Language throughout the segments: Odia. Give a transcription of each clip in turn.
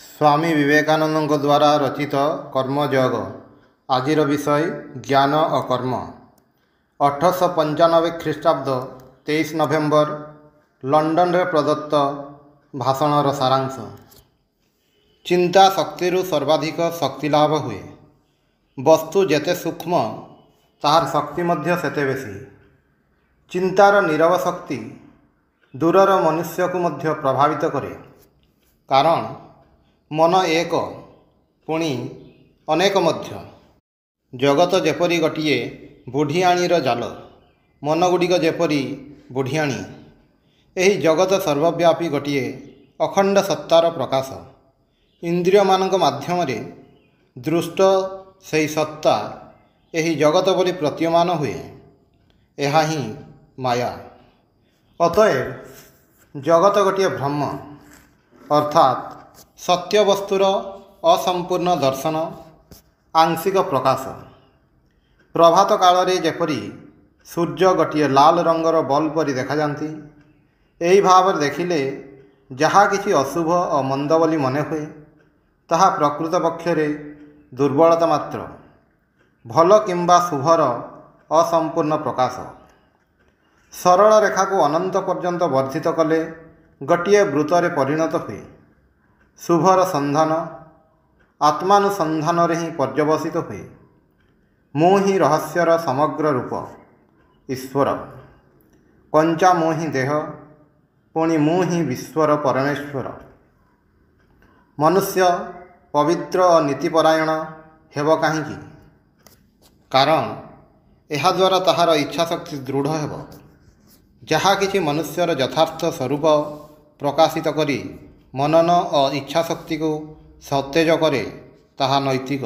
ସ୍ୱାମୀ ବିବେକାନନ୍ଦଙ୍କ ଦ୍ୱାରା ରଚିତ କର୍ମଯୋଗ ଆଜିର ବିଷୟ ଜ୍ଞାନ ଓ କର୍ମ ଅଠରଶହ ପଞ୍ଚାନବେ ଖ୍ରୀଷ୍ଟାବ୍ଦ ତେଇଶ ନଭେମ୍ବର ଲଣ୍ଡନରେ ପ୍ରଦତ୍ତ ଭାଷଣର ସାରାଂଶ ଚିନ୍ତା ଶକ୍ତିରୁ ସର୍ବାଧିକ ଶକ୍ତି ଲାଭ ହୁଏ ବସ୍ତୁ ଯେତେ ସୂକ୍ଷ୍ମ ତାହାର ଶକ୍ତି ମଧ୍ୟ ସେତେ ବେଶୀ ଚିନ୍ତାର ନିରବ ଶକ୍ତି ଦୂରର ମନୁଷ୍ୟକୁ ମଧ୍ୟ ପ୍ରଭାବିତ କରେ କାରଣ ମନ ଏକ ପୁଣି ଅନେକ ମଧ୍ୟ ଜଗତ ଯେପରି ଗୋଟିଏ ବୁଢ଼ିଆଣୀର ଜାଲ ମନଗୁଡ଼ିକ ଯେପରି ବୁଢ଼ିଆଣୀ ଏହି ଜଗତ ସର୍ବବ୍ୟାପୀ ଗୋଟିଏ ଅଖଣ୍ଡ ସତ୍ତାର ପ୍ରକାଶ ଇନ୍ଦ୍ରିୟମାନଙ୍କ ମାଧ୍ୟମରେ ଦୃଷ୍ଟ ସେହି ସତ୍ତା ଏହି ଜଗତ ବୋଲି ପ୍ରତୀୟମାନ ହୁଏ ଏହା ହିଁ ମାୟା ଅତଏବ ଜଗତ ଗୋଟିଏ ଭ୍ରମ ଅର୍ଥାତ୍ ସତ୍ୟବସ୍ତୁର ଅସମ୍ପୂର୍ଣ୍ଣ ଦର୍ଶନ ଆଂଶିକ ପ୍ରକାଶ ପ୍ରଭାତ କାଳରେ ଯେପରି ସୂର୍ଯ୍ୟ ଗୋଟିଏ ଲାଲ ରଙ୍ଗର ବଲ୍ ପରି ଦେଖାଯାଆନ୍ତି ଏହି ଭାବରେ ଦେଖିଲେ ଯାହା କିଛି ଅଶୁଭ ଓ ମନ୍ଦ ବୋଲି ମନେ ହୁଏ ତାହା ପ୍ରକୃତ ପକ୍ଷରେ ଦୁର୍ବଳତା ମାତ୍ର ଭଲ କିମ୍ବା ଶୁଭର ଅସମ୍ପୂର୍ଣ୍ଣ ପ୍ରକାଶ ସରଳ ରେଖାକୁ ଅନନ୍ତ ପର୍ଯ୍ୟନ୍ତ ବର୍ଦ୍ଧିତ କଲେ ଗୋଟିଏ ବୃତରେ ପରିଣତ ହୁଏ ଶୁଭର ସନ୍ଧାନ ଆତ୍ମାନୁସନ୍ଧାନରେ ହିଁ ପର୍ଯ୍ୟବସିତ ହୁଏ ମୁଁ ହିଁ ରହସ୍ୟର ସମଗ୍ର ରୂପ ଈଶ୍ୱର କଞ୍ଚା ମୁଁ ହିଁ ଦେହ ପୁଣି ମୁଁ ହିଁ ବିଶ୍ୱର ପରମେଶ୍ୱର ମନୁଷ୍ୟ ପବିତ୍ର ଓ ନୀତିପରାୟଣ ହେବ କାହିଁକି କାରଣ ଏହାଦ୍ୱାରା ତାହାର ଇଚ୍ଛାଶକ୍ତି ଦୃଢ଼ ହେବ ଯାହା କିଛି ମନୁଷ୍ୟର ଯଥାର୍ଥ ସ୍ୱରୂପ ପ୍ରକାଶିତ କରି ମନନ ଓ ଇଚ୍ଛାଶକ୍ତିକୁ ସତେଜ କରେ ତାହା ନୈତିକ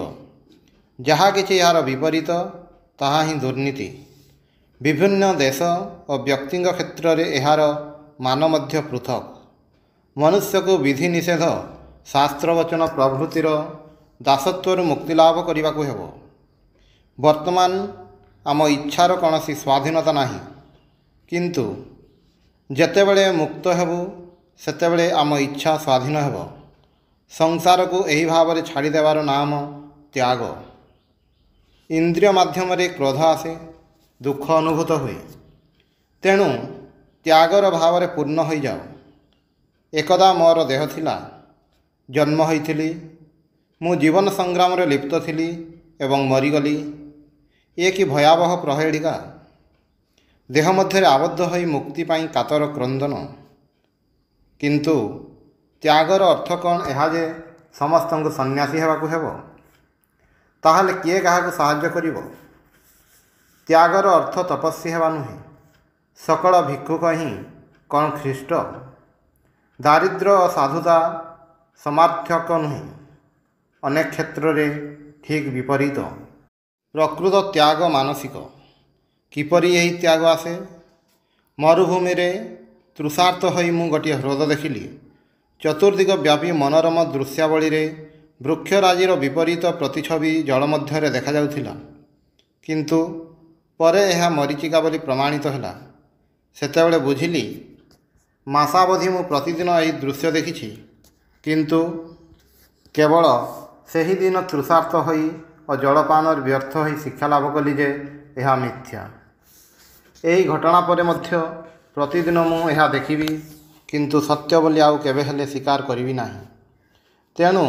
ଯାହା କିଛି ଏହାର ବିପରୀତ ତାହା ହିଁ ଦୁର୍ନୀତି ବିଭିନ୍ନ ଦେଶ ଓ ବ୍ୟକ୍ତିଙ୍କ କ୍ଷେତ୍ରରେ ଏହାର ମାନ ମଧ୍ୟ ପୃଥକ୍ ମନୁଷ୍ୟକୁ ବିଧି ନିଷେଧ ବଚନ ପ୍ରଭୃତିର ଦାସତ୍ୱରୁ ମୁକ୍ତିଲାଭ କରିବାକୁ ହେବ ବର୍ତ୍ତମାନ ଆମ ଇଚ୍ଛାର କୌଣସି ସ୍ୱାଧୀନତା ନାହିଁ କିନ୍ତୁ ଯେତେବେଳେ ମୁକ୍ତ ହେବୁ ସେତେବେଳେ ଆମ ଇଚ୍ଛା ସ୍ୱାଧୀନ ହେବ ସଂସାରକୁ ଏହି ଭାବରେ ଛାଡ଼ିଦେବାର ନାମ ତ୍ୟାଗ ଇନ୍ଦ୍ରିୟ ମାଧ୍ୟମରେ କ୍ରୋଧ ଆସେ ଦୁଃଖ ଅନୁଭୂତ ହୁଏ ତେଣୁ ତ୍ୟାଗର ଭାବରେ ପୂର୍ଣ୍ଣ ହୋଇଯାଉ ଏକଦା ମୋର ଦେହ ଥିଲା ଜନ୍ମ ହୋଇଥିଲି ମୁଁ ଜୀବନ ସଂଗ୍ରାମରେ ଲିପ୍ତ ଥିଲି ଏବଂ ମରିଗଲି ଏ କି ଭୟାବହ ପ୍ରହେଳିକା ଦେହ ମଧ୍ୟରେ ଆବଦ୍ଧ ହୋଇ ମୁକ୍ତି ପାଇଁ କାତର କ୍ରନ୍ଦନ କିନ୍ତୁ ତ୍ୟାଗର ଅର୍ଥ କ'ଣ ଏହା ଯେ ସମସ୍ତଙ୍କୁ ସନ୍ନ୍ୟାସୀ ହେବାକୁ ହେବ ତାହେଲେ କିଏ କାହାକୁ ସାହାଯ୍ୟ କରିବ ତ୍ୟାଗର ଅର୍ଥ ତପସ୍ୱୀ ହେବା ନୁହେଁ ସକଳ ଭିକ୍ଷୁକ ହିଁ କ'ଣ ଖ୍ରୀଷ୍ଟ ଦାରିଦ୍ର୍ୟ ଓ ସାଧୁତା ସମାର୍ଥକ ନୁହେଁ ଅନେକ କ୍ଷେତ୍ରରେ ଠିକ୍ ବିପରୀତ ପ୍ରକୃତ ତ୍ୟାଗ ମାନସିକ କିପରି ଏହି ତ୍ୟାଗ ଆସେ ମରୁଭୂମିରେ ତୃଷାର୍ଥ ହୋଇ ମୁଁ ଗୋଟିଏ ହ୍ରଦ ଦେଖିଲି ଚତୁର୍ଦ୍ଦିଗ ବ୍ୟାପୀ ମନୋରମ ଦୃଶ୍ୟାବଳୀରେ ବୃକ୍ଷରାଜିର ବିପରୀତ ପ୍ରତିଛବି ଜଳ ମଧ୍ୟରେ ଦେଖାଯାଉଥିଲା କିନ୍ତୁ ପରେ ଏହା ମରିଚିକା ବୋଲି ପ୍ରମାଣିତ ହେଲା ସେତେବେଳେ ବୁଝିଲି ମାସାବଧି ମୁଁ ପ୍ରତିଦିନ ଏହି ଦୃଶ୍ୟ ଦେଖିଛି କିନ୍ତୁ କେବଳ ସେହିଦିନ ତୃଷାର୍ଥ ହୋଇ ଓ ଜଳପାନରେ ବ୍ୟର୍ଥ ହୋଇ ଶିକ୍ଷା ଲାଭ କଲି ଯେ ଏହା ମିଥ୍ୟା ଏହି ଘଟଣା ପରେ ମଧ୍ୟ ପ୍ରତିଦିନ ମୁଁ ଏହା ଦେଖିବି କିନ୍ତୁ ସତ୍ୟ ବୋଲି ଆଉ କେବେ ହେଲେ ସ୍ୱୀକାର କରିବି ନାହିଁ ତେଣୁ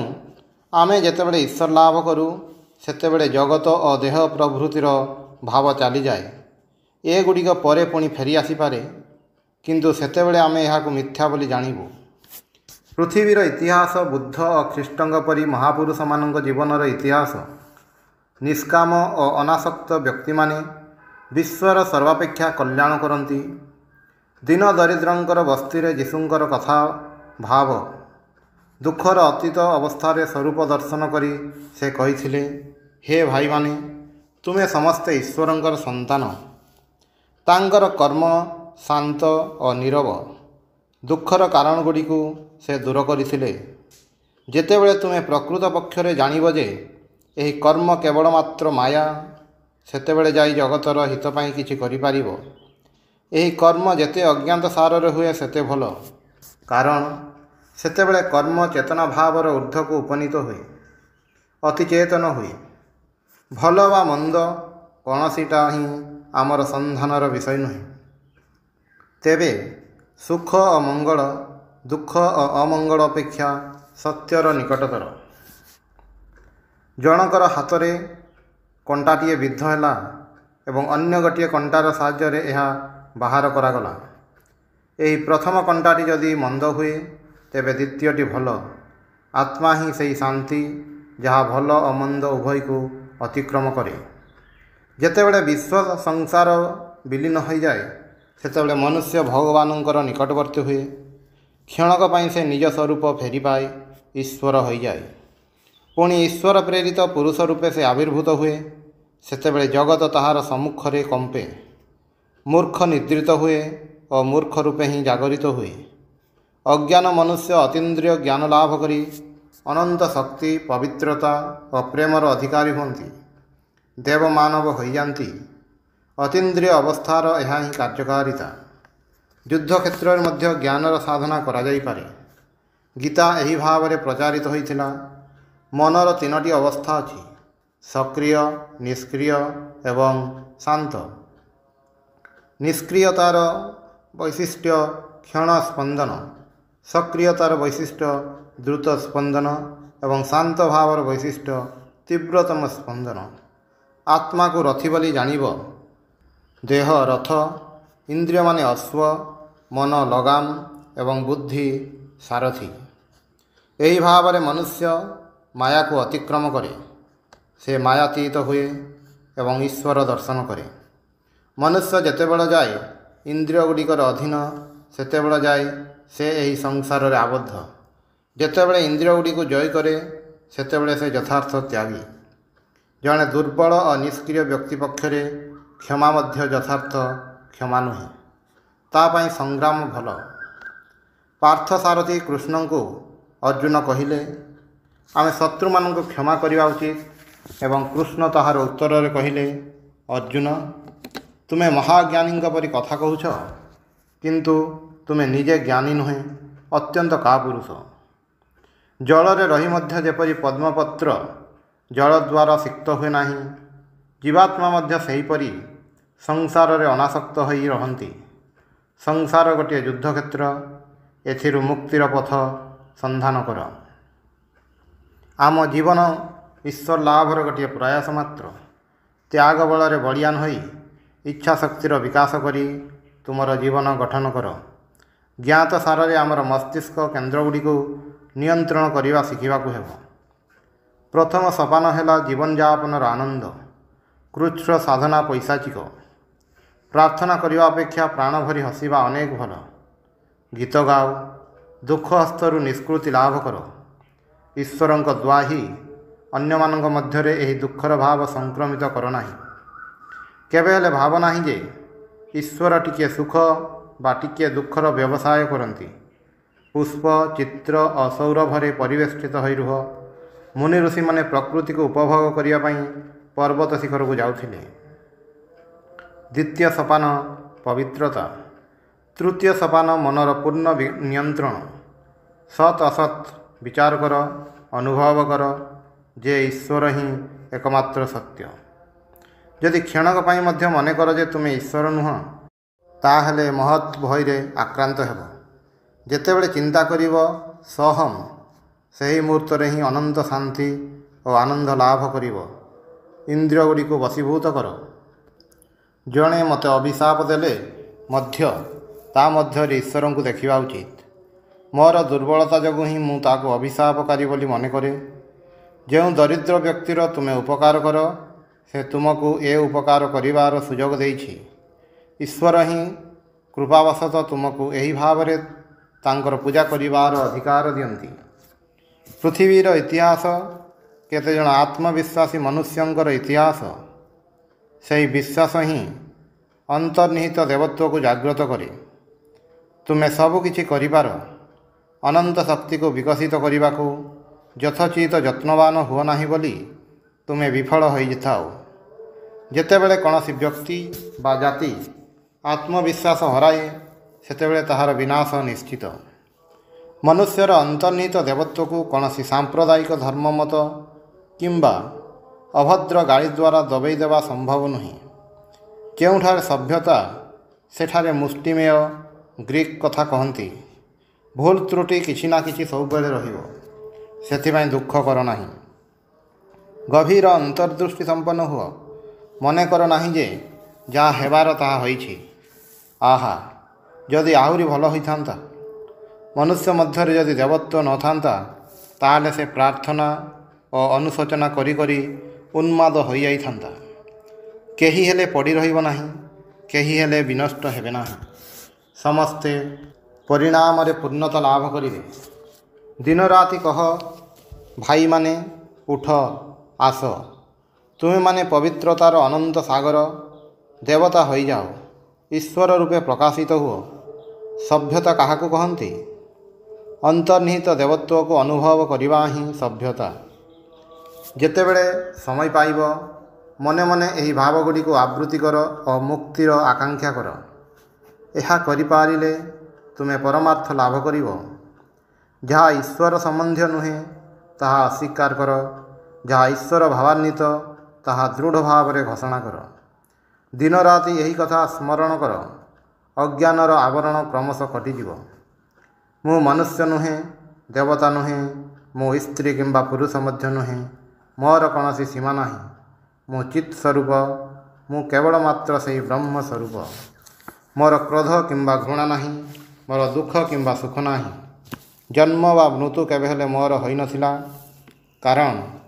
ଆମେ ଯେତେବେଳେ ଈଶ୍ୱର ଲାଭ କରୁ ସେତେବେଳେ ଜଗତ ଓ ଦେହ ପ୍ରଭୃତିର ଭାବ ଚାଲିଯାଏ ଏଗୁଡ଼ିକ ପରେ ପୁଣି ଫେରି ଆସିପାରେ କିନ୍ତୁ ସେତେବେଳେ ଆମେ ଏହାକୁ ମିଥ୍ୟା ବୋଲି ଜାଣିବୁ ପୃଥିବୀର ଇତିହାସ ବୁଦ୍ଧ ଓ ଖ୍ରୀଷ୍ଟଙ୍କ ପରି ମହାପୁରୁଷମାନଙ୍କ ଜୀବନର ଇତିହାସ ନିଷ୍କାମ ଓ ଅନାସକ୍ତ ବ୍ୟକ୍ତିମାନେ ବିଶ୍ୱର ସର୍ବାପେକ୍ଷା କଲ୍ୟାଣ କରନ୍ତି ଦିନ ଦରିଦ୍ରଙ୍କର ବସ୍ତିରେ ଯୀଶୁଙ୍କର କଥା ଭାବ ଦୁଃଖର ଅତୀତ ଅବସ୍ଥାରେ ସ୍ୱରୂପ ଦର୍ଶନ କରି ସେ କହିଥିଲେ ହେ ଭାଇମାନେ ତୁମେ ସମସ୍ତେ ଈଶ୍ୱରଙ୍କର ସନ୍ତାନ ତାଙ୍କର କର୍ମ ଶାନ୍ତ ଓ ନିରବ ଦୁଃଖର କାରଣଗୁଡ଼ିକୁ ସେ ଦୂର କରିଥିଲେ ଯେତେବେଳେ ତୁମେ ପ୍ରକୃତ ପକ୍ଷରେ ଜାଣିବ ଯେ ଏହି କର୍ମ କେବଳ ମାତ୍ର ମାୟା ସେତେବେଳେ ଯାଇ ଜଗତର ହିତ ପାଇଁ କିଛି କରିପାରିବ ଏହି କର୍ମ ଯେତେ ଅଜ୍ଞାତ ସାରରେ ହୁଏ ସେତେ ଭଲ କାରଣ ସେତେବେଳେ କର୍ମ ଚେତନା ଭାବର ଉର୍ଦ୍ଧ୍ୱକୁ ଉପନୀତ ହୁଏ ଅତିଚେତନ ହୁଏ ଭଲ ବା ମନ୍ଦ କୌଣସିଟା ହିଁ ଆମର ସନ୍ଧାନର ବିଷୟ ନୁହେଁ ତେବେ ସୁଖ ଓ ମଙ୍ଗଳ ଦୁଃଖ ଓ ଅମଙ୍ଗଳ ଅପେକ୍ଷା ସତ୍ୟର ନିକଟତର ଜଣଙ୍କର ହାତରେ କଣ୍ଟାଟିଏ ବିଦ୍ଧ ହେଲା ଏବଂ ଅନ୍ୟ ଗୋଟିଏ କଣ୍ଟାର ସାହାଯ୍ୟରେ ଏହା ବାହାର କରାଗଲା ଏହି ପ୍ରଥମ କଣ୍ଟାଟି ଯଦି ମନ୍ଦ ହୁଏ ତେବେ ଦ୍ୱିତୀୟଟି ଭଲ ଆତ୍ମା ହିଁ ସେହି ଶାନ୍ତି ଯାହା ଭଲ ଅମନ୍ଦ ଉଭୟକୁ ଅତିକ୍ରମ କରେ ଯେତେବେଳେ ବିଶ୍ୱ ସଂସାର ବିଲୀନ ହୋଇଯାଏ ସେତେବେଳେ ମନୁଷ୍ୟ ଭଗବାନଙ୍କର ନିକଟବର୍ତ୍ତୀ ହୁଏ କ୍ଷଣକ ପାଇଁ ସେ ନିଜ ସ୍ୱରୂପ ଫେରିପାଏ ଈଶ୍ୱର ହୋଇଯାଏ ପୁଣି ଈଶ୍ୱର ପ୍ରେରିତ ପୁରୁଷ ରୂପେ ସେ ଆବିର୍ଭୂତ ହୁଏ ସେତେବେଳେ ଜଗତ ତାହାର ସମ୍ମୁଖରେ କମ୍ପେ ମୂର୍ଖ ନିଦ୍ରିତ ହୁଏ ଓ ମୂର୍ଖ ରୂପେ ହିଁ ଜାଗରିତ ହୁଏ ଅଜ୍ଞାନ ମନୁଷ୍ୟ ଅତୀନ୍ଦ୍ରିୟ ଜ୍ଞାନ ଲାଭ କରି ଅନନ୍ତ ଶକ୍ତି ପବିତ୍ରତା ଓ ପ୍ରେମର ଅଧିକାରୀ ହୁଅନ୍ତି ଦେବମାନବ ହୋଇଯାଆନ୍ତି ଅତୀନ୍ଦ୍ରିୟ ଅବସ୍ଥାର ଏହା ହିଁ କାର୍ଯ୍ୟକାରିତା ଯୁଦ୍ଧ କ୍ଷେତ୍ରରେ ମଧ୍ୟ ଜ୍ଞାନର ସାଧନା କରାଯାଇପାରେ ଗୀତା ଏହି ଭାବରେ ପ୍ରଚାରିତ ହୋଇଥିଲା ମନର ତିନୋଟି ଅବସ୍ଥା ଅଛି ସକ୍ରିୟ ନିଷ୍କ୍ରିୟ ଏବଂ ଶାନ୍ତ ନିଷ୍କ୍ରିୟତାର ବୈଶିଷ୍ଟ୍ୟ କ୍ଷଣ ସ୍ପନ୍ଦନ ସକ୍ରିୟତାର ବୈଶିଷ୍ଟ୍ୟ ଦ୍ରୁତ ସ୍ପନ୍ଦନ ଏବଂ ଶାନ୍ତ ଭାବର ବୈଶିଷ୍ଟ୍ୟ ତୀବ୍ରତମ ସ୍ପନ୍ଦନ ଆତ୍ମାକୁ ରଥି ବୋଲି ଜାଣିବ ଦେହ ରଥ ଇନ୍ଦ୍ରିୟମାନେ ଅଶ୍ୱ ମନ ଲଗାମ ଏବଂ ବୁଦ୍ଧି ସାରଥି ଏହି ଭାବରେ ମନୁଷ୍ୟ ମାୟାକୁ ଅତିକ୍ରମ କରେ ସେ ମାୟାତୀତ ହୁଏ ଏବଂ ଈଶ୍ୱର ଦର୍ଶନ କରେ ମନୁଷ୍ୟ ଯେତେବେଳେ ଯାଏ ଇନ୍ଦ୍ରିୟ ଗୁଡ଼ିକର ଅଧୀନ ସେତେବେଳେ ଯାଏ ସେ ଏହି ସଂସାରରେ ଆବଦ୍ଧ ଯେତେବେଳେ ଇନ୍ଦ୍ରିୟ ଗୁଡ଼ିକୁ ଜୟ କରେ ସେତେବେଳେ ସେ ଯଥାର୍ଥ ତ୍ୟାଗୀ ଜଣେ ଦୁର୍ବଳ ଓ ନିଷ୍କ୍ରିୟ ବ୍ୟକ୍ତି ପକ୍ଷରେ କ୍ଷମା ମଧ୍ୟ ଯଥାର୍ଥ କ୍ଷମା ନୁହେଁ ତା ପାଇଁ ସଂଗ୍ରାମ ଭଲ ପାର୍ଥସାରଥୀ କୃଷ୍ଣଙ୍କୁ ଅର୍ଜୁନ କହିଲେ ଆମେ ଶତ୍ରୁମାନଙ୍କୁ କ୍ଷମା କରିବା ଉଚିତ ଏବଂ କୃଷ୍ଣ ତାହାର ଉତ୍ତରରେ କହିଲେ ଅର୍ଜୁନ ତୁମେ ମହାଜ୍ଞାନୀଙ୍କ ପରି କଥା କହୁଛ କିନ୍ତୁ ତୁମେ ନିଜେ ଜ୍ଞାନୀ ନୁହେଁ ଅତ୍ୟନ୍ତ କା ପୁରୁଷ ଜଳରେ ରହି ମଧ୍ୟ ଯେପରି ପଦ୍ମପତ୍ର ଜଳ ଦ୍ୱାରା ସିକ୍ତ ହୁଏ ନାହିଁ ଜୀବାତ୍ମା ମଧ୍ୟ ସେହିପରି ସଂସାରରେ ଅନାସକ୍ତ ହୋଇ ରହନ୍ତି ସଂସାର ଗୋଟିଏ ଯୁଦ୍ଧକ୍ଷେତ୍ର ଏଥିରୁ ମୁକ୍ତିର ପଥ ସନ୍ଧାନ କର ଆମ ଜୀବନ ଈଶ୍ୱର ଲାଭର ଗୋଟିଏ ପ୍ରୟାସ ମାତ୍ର ତ୍ୟାଗ ବଳରେ ବଳିଆନ ହୋଇ ଇଚ୍ଛା ଶକ୍ତିର ବିକାଶ କରି ତୁମର ଜୀବନ ଗଠନ କର ଜ୍ଞାତ ସାରରେ ଆମର ମସ୍ତିଷ୍କ କେନ୍ଦ୍ରଗୁଡ଼ିକୁ ନିୟନ୍ତ୍ରଣ କରିବା ଶିଖିବାକୁ ହେବ ପ୍ରଥମ ସୋପାନ ହେଲା ଜୀବନଯାପନର ଆନନ୍ଦ କୃଚ୍ଛ ସାଧନା ପୈସାଚିକ ପ୍ରାର୍ଥନା କରିବା ଅପେକ୍ଷା ପ୍ରାଣ ଭରି ହସିବା ଅନେକ ଭଲ ଗୀତ ଗାଉ ଦୁଃଖ ହସ୍ତରୁ ନିଷ୍କୃତି ଲାଭ କର ଈଶ୍ୱରଙ୍କ ଦ୍ୱାହି ଅନ୍ୟମାନଙ୍କ ମଧ୍ୟରେ ଏହି ଦୁଃଖର ଭାବ ସଂକ୍ରମିତ କର ନାହିଁ କେବେ ହେଲେ ଭାବ ନାହିଁ ଯେ ଈଶ୍ୱର ଟିକିଏ ସୁଖ ବା ଟିକିଏ ଦୁଃଖର ବ୍ୟବସାୟ କରନ୍ତି ପୁଷ୍ପ ଚିତ୍ର ଅସୌରଭରେ ପରିବେଷ୍ଟିତ ହୋଇ ରୁହ ମୁନି ଋଷିମାନେ ପ୍ରକୃତିକୁ ଉପଭୋଗ କରିବା ପାଇଁ ପର୍ବତ ଶିଖରକୁ ଯାଉଥିଲେ ଦ୍ୱିତୀୟ ସୋପାନ ପବିତ୍ରତା ତୃତୀୟ ସୋପାନ ମନର ପୂର୍ଣ୍ଣ ନିୟନ୍ତ୍ରଣ ସତ୍ ଅସତ୍ ବିଚାର କର ଅନୁଭବ କର ଯେ ଈଶ୍ୱର ହିଁ ଏକମାତ୍ର ସତ୍ୟ ଯଦି କ୍ଷଣକ ପାଇଁ ମଧ୍ୟ ମନେକର ଯେ ତୁମେ ଈଶ୍ୱର ନୁହଁ ତାହେଲେ ମହତ୍ ଭୟରେ ଆକ୍ରାନ୍ତ ହେବ ଯେତେବେଳେ ଚିନ୍ତା କରିବ ସହମ ସେହି ମୁହୂର୍ତ୍ତରେ ହିଁ ଅନନ୍ତ ଶାନ୍ତି ଓ ଆନନ୍ଦ ଲାଭ କରିବ ଇନ୍ଦ୍ରିୟଗୁଡ଼ିକୁ ବଶୀଭୂତ କର ଜଣେ ମୋତେ ଅଭିଶାପ ଦେଲେ ମଧ୍ୟ ତା ମଧ୍ୟରେ ଈଶ୍ୱରଙ୍କୁ ଦେଖିବା ଉଚିତ ମୋର ଦୁର୍ବଳତା ଯୋଗୁଁ ହିଁ ମୁଁ ତାକୁ ଅଭିଶାପକାରୀ ବୋଲି ମନେ କରେ ଯେଉଁ ଦରିଦ୍ର ବ୍ୟକ୍ତିର ତୁମେ ଉପକାର କର ସେ ତୁମକୁ ଏ ଉପକାର କରିବାର ସୁଯୋଗ ଦେଇଛି ଈଶ୍ୱର ହିଁ କୃପାବଶତଃ ତୁମକୁ ଏହି ଭାବରେ ତାଙ୍କର ପୂଜା କରିବାର ଅଧିକାର ଦିଅନ୍ତି ପୃଥିବୀର ଇତିହାସ କେତେଜଣ ଆତ୍ମବିଶ୍ୱାସୀ ମନୁଷ୍ୟଙ୍କର ଇତିହାସ ସେହି ବିଶ୍ୱାସ ହିଁ ଅନ୍ତର୍ନିହିତ ଦେବତ୍ୱକୁ ଜାଗ୍ରତ କରେ ତୁମେ ସବୁକିଛି କରିବାର ଅନନ୍ତ ଶକ୍ତିକୁ ବିକଶିତ କରିବାକୁ ଯଥୋଚିତ ଯତ୍ନବାନ ହୁଅ ନାହିଁ ବୋଲି ତୁମେ ବିଫଳ ହୋଇଥାଉ ଯେତେବେଳେ କୌଣସି ବ୍ୟକ୍ତି ବା ଜାତି ଆତ୍ମବିଶ୍ୱାସ ହରାଏ ସେତେବେଳେ ତାହାର ବିନାଶ ନିଶ୍ଚିତ ମନୁଷ୍ୟର ଅନ୍ତର୍ନିହିତ ଦେବତ୍ୱକୁ କୌଣସି ସାମ୍ପ୍ରଦାୟିକ ଧର୍ମମତ କିମ୍ବା ଅଭଦ୍ର ଗାଳି ଦ୍ୱାରା ଦବେଇ ଦେବା ସମ୍ଭବ ନୁହେଁ କେଉଁଠାରେ ସଭ୍ୟତା ସେଠାରେ ମୁଷ୍ଟିମେୟ ଗ୍ରୀକ୍ କଥା କହନ୍ତି ଭୁଲ ତ୍ରୁଟି କିଛି ନା କିଛି ସବୁବେଳେ ରହିବ ସେଥିପାଇଁ ଦୁଃଖ କର ନାହିଁ ଗଭୀର ଅନ୍ତର୍ଦୃଷ୍ଟି ସମ୍ପନ୍ନ ହୁଅ ମନେକର ନାହିଁ ଯେ ଯାହା ହେବାର ତାହା ହୋଇଛି ଆହା ଯଦି ଆହୁରି ଭଲ ହୋଇଥାନ୍ତା ମନୁଷ୍ୟ ମଧ୍ୟରେ ଯଦି ଦେବତ୍ୱ ନଥାନ୍ତା ତାହେଲେ ସେ ପ୍ରାର୍ଥନା ଓ ଅନୁଶୋଚନା କରି କରି ଉନ୍ମାଦ ହୋଇଯାଇଥାନ୍ତା କେହି ହେଲେ ପଡ଼ି ରହିବ ନାହିଁ କେହି ହେଲେ ବିନଷ୍ଟ ହେବେ ନାହିଁ ସମସ୍ତେ ପରିଣାମରେ ପୂର୍ଣ୍ଣତା ଲାଭ କରିବେ ଦିନରାତି କହ ଭାଇମାନେ ଉଠ ଆସ ତୁମେମାନେ ପବିତ୍ରତାର ଅନନ୍ତ ସାଗର ଦେବତା ହୋଇଯାଅ ଈଶ୍ୱର ରୂପେ ପ୍ରକାଶିତ ହୁଅ ସଭ୍ୟତା କାହାକୁ କହନ୍ତି ଅନ୍ତର୍ନିହିତ ଦେବତ୍ୱକୁ ଅନୁଭବ କରିବା ହିଁ ସଭ୍ୟତା ଯେତେବେଳେ ସମୟ ପାଇବ ମନେ ମନେ ଏହି ଭାବଗୁଡ଼ିକୁ ଆବୃତ୍ତି କର ଓ ମୁକ୍ତିର ଆକାଂକ୍ଷା କର ଏହା କରିପାରିଲେ ତୁମେ ପରମାର୍ଥ ଲାଭ କରିବ ଯାହା ଈଶ୍ୱର ସମ୍ବନ୍ଧୀୟ ନୁହେଁ ତାହା ଅସ୍ୱୀକାର କର ଯାହା ଈଶ୍ୱର ଭାବାନ୍ୱିତ ତାହା ଦୃଢ଼ ଭାବରେ ଘୋଷଣା କର ଦିନରାତି ଏହି କଥା ସ୍ମରଣ କର ଅଜ୍ଞାନର ଆବରଣ କ୍ରମଶଃ କଟିଯିବ ମୁଁ ମନୁଷ୍ୟ ନୁହେଁ ଦେବତା ନୁହେଁ ମୁଁ ସ୍ତ୍ରୀ କିମ୍ବା ପୁରୁଷ ମଧ୍ୟ ନୁହେଁ ମୋର କୌଣସି ସୀମା ନାହିଁ ମୁଁ ଚିତ୍ ସ୍ୱରୂପ ମୁଁ କେବଳ ମାତ୍ର ସେହି ବ୍ରହ୍ମ ସ୍ୱରୂପ ମୋର କ୍ରୋଧ କିମ୍ବା ଘୃଣା ନାହିଁ ମୋର ଦୁଃଖ କିମ୍ବା ସୁଖ ନାହିଁ ଜନ୍ମ ବା ମୃତ୍ୟୁ କେବେ ହେଲେ ମୋର ହୋଇନଥିଲା କାରଣ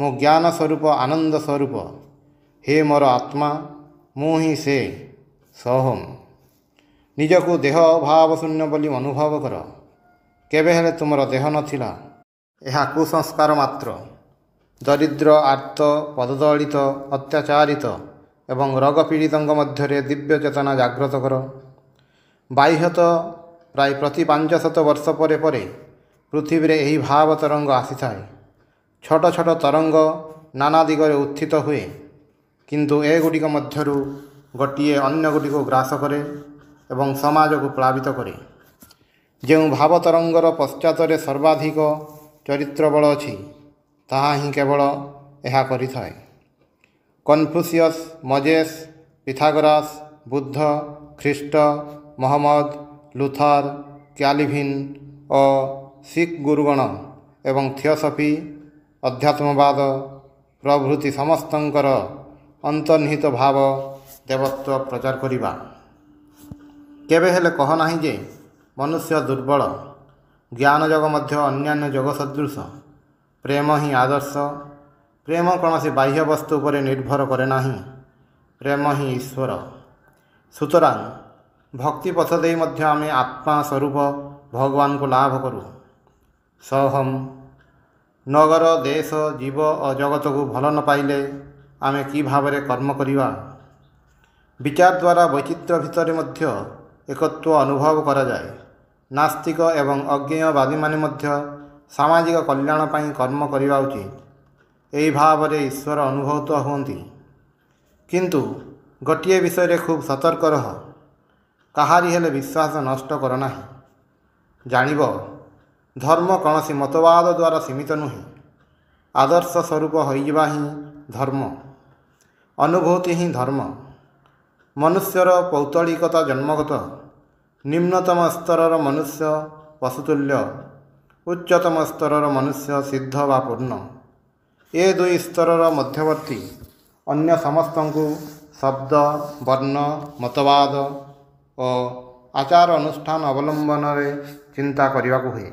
ମୋ ଜ୍ଞାନ ସ୍ୱରୂପ ଆନନ୍ଦ ସ୍ୱରୂପ ହେ ମୋର ଆତ୍ମା ମୁଁ ହିଁ ସେ ସହମ୍ ନିଜକୁ ଦେହ ଅଭାବ ଶୂନ୍ୟ ବୋଲି ଅନୁଭବ କର କେବେ ହେଲେ ତୁମର ଦେହ ନଥିଲା ଏହା କୁସଂସ୍କାର ମାତ୍ର ଦରିଦ୍ର ଆର୍ତ୍ତ ପଦଦଳିତ ଅତ୍ୟାଚାରିତ ଏବଂ ରୋଗ ପୀଡ଼ିତଙ୍କ ମଧ୍ୟରେ ଦିବ୍ୟ ଚେତନା ଜାଗ୍ରତ କର ବାହ୍ୟତ ପ୍ରାୟ ପ୍ରତି ପାଞ୍ଚଶତ ବର୍ଷ ପରେ ପରେ ପୃଥିବୀରେ ଏହି ଭାବ ତରଙ୍ଗ ଆସିଥାଏ ଛୋଟ ଛୋଟ ତରଙ୍ଗ ନାନା ଦିଗରେ ଉତ୍ଥିତ ହୁଏ କିନ୍ତୁ ଏଗୁଡ଼ିକ ମଧ୍ୟରୁ ଗୋଟିଏ ଅନ୍ୟ ଗୁଡ଼ିକୁ ଗ୍ରାସ କରେ ଏବଂ ସମାଜକୁ ପ୍ଲାବିତ କରେ ଯେଉଁ ଭାବ ତରଙ୍ଗର ପଶ୍ଚାତରେ ସର୍ବାଧିକ ଚରିତ୍ର ବଳ ଅଛି ତାହା ହିଁ କେବଳ ଏହା କରିଥାଏ Confucius Moses Pythagoras Buddha Christ Muhammad Luther Calvin ଓ ଶିଖ୍ ଗୁରୁଗଣ ଏବଂ ଥିଓସଫି ଅଧ୍ୟାତ୍ମବାଦ ପ୍ରଭୃତି ସମସ୍ତଙ୍କର ଅନ୍ତର୍ନିହିତ ଭାବ ଦେବତ୍ୱ ପ୍ରଚାର କରିବା କେବେ ହେଲେ କହ ନାହିଁ ଯେ ମନୁଷ୍ୟ ଦୁର୍ବଳ ଜ୍ଞାନ ଯୋଗ ମଧ୍ୟ ଅନ୍ୟାନ୍ୟ ଯୋଗ ସଦୃଶ ପ୍ରେମ ହିଁ ଆଦର୍ଶ ପ୍ରେମ କୌଣସି ବାହ୍ୟ ବସ୍ତୁ ଉପରେ ନିର୍ଭର କରେ ନାହିଁ ପ୍ରେମ ହିଁ ଈଶ୍ୱର ସୁତରାଂ ଭକ୍ତି ପଥ ଦେଇ ମଧ୍ୟ ଆମେ ଆତ୍ମା ସ୍ୱରୂପ ଭଗବାନଙ୍କୁ ଲାଭ କରୁ ସହମ ନଗର ଦେଶ ଜୀବ ଓ ଜଗତକୁ ଭଲ ନ ପାଇଲେ ଆମେ କି ଭାବରେ କର୍ମ କରିବା ବିଚାର ଦ୍ୱାରା ବୈଚିତ୍ର୍ୟ ଭିତରେ ମଧ୍ୟ ଏକତ୍ଵ ଅନୁଭବ କରାଯାଏ ନାସ୍ତିକ ଏବଂ ଅଜ୍ଞେୟବାଦୀମାନେ ମଧ୍ୟ ସାମାଜିକ କଲ୍ୟାଣ ପାଇଁ କର୍ମ କରିବା ଉଚିତ ଏହି ଭାବରେ ଈଶ୍ୱର ଅନୁଭୂତ ହୁଅନ୍ତି କିନ୍ତୁ ଗୋଟିଏ ବିଷୟରେ ଖୁବ୍ ସତର୍କ ରହ କାହାରି ହେଲେ ବିଶ୍ୱାସ ନଷ୍ଟ କର ନାହିଁ ଜାଣିବ ଧର୍ମ କୌଣସି ମତବାଦ ଦ୍ୱାରା ସୀମିତ ନୁହେଁ ଆଦର୍ଶ ସ୍ୱରୂପ ହୋଇଯିବା ହିଁ ଧର୍ମ ଅନୁଭୂତି ହିଁ ଧର୍ମ ମନୁଷ୍ୟର ପୌତଳିକତା ଜନ୍ମଗତ ନିମ୍ନତମ ସ୍ତରର ମନୁଷ୍ୟ ପଶୁତୁଲ୍ୟ ଉଚ୍ଚତମ ସ୍ତରର ମନୁଷ୍ୟ ସିଦ୍ଧ ବା ପୂର୍ଣ୍ଣ ଏ ଦୁଇ ସ୍ତରର ମଧ୍ୟବର୍ତ୍ତୀ ଅନ୍ୟ ସମସ୍ତଙ୍କୁ ଶବ୍ଦ ବର୍ଣ୍ଣ ମତବାଦ ଓ ଆଚାର ଅନୁଷ୍ଠାନ ଅବଲମ୍ବନରେ ଚିନ୍ତା କରିବାକୁ ହୁଏ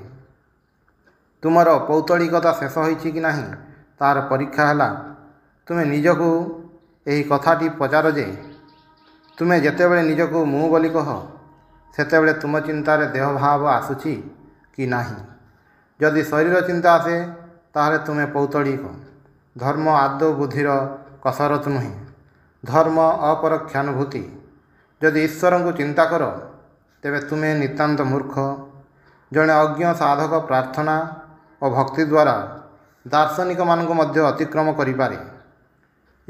ତୁମର କୌତଳିକତା ଶେଷ ହୋଇଛି କି ନାହିଁ ତାର ପରୀକ୍ଷା ହେଲା ତୁମେ ନିଜକୁ ଏହି କଥାଟି ପଚାର ଯେ ତୁମେ ଯେତେବେଳେ ନିଜକୁ ମୁଁ ବୋଲି କହ ସେତେବେଳେ ତୁମ ଚିନ୍ତାରେ ଦେହଭାବ ଆସୁଛି କି ନାହିଁ ଯଦି ଶରୀର ଚିନ୍ତା ଆସେ ତାହେଲେ ତୁମେ ପୌତଳିକ ଧର୍ମ ଆଦୌ ବୁଦ୍ଧିର କସରତ ନୁହେଁ ଧର୍ମ ଅପରକ୍ଷାନୁଭୂତି ଯଦି ଈଶ୍ୱରଙ୍କୁ ଚିନ୍ତା କର ତେବେ ତୁମେ ନିତାନ୍ତ ମୂର୍ଖ ଜଣେ ଅଜ୍ଞ ସାଧକ ପ୍ରାର୍ଥନା ଓ ଭକ୍ତି ଦ୍ୱାରା ଦାର୍ଶନିକମାନଙ୍କୁ ମଧ୍ୟ ଅତିକ୍ରମ କରିପାରେ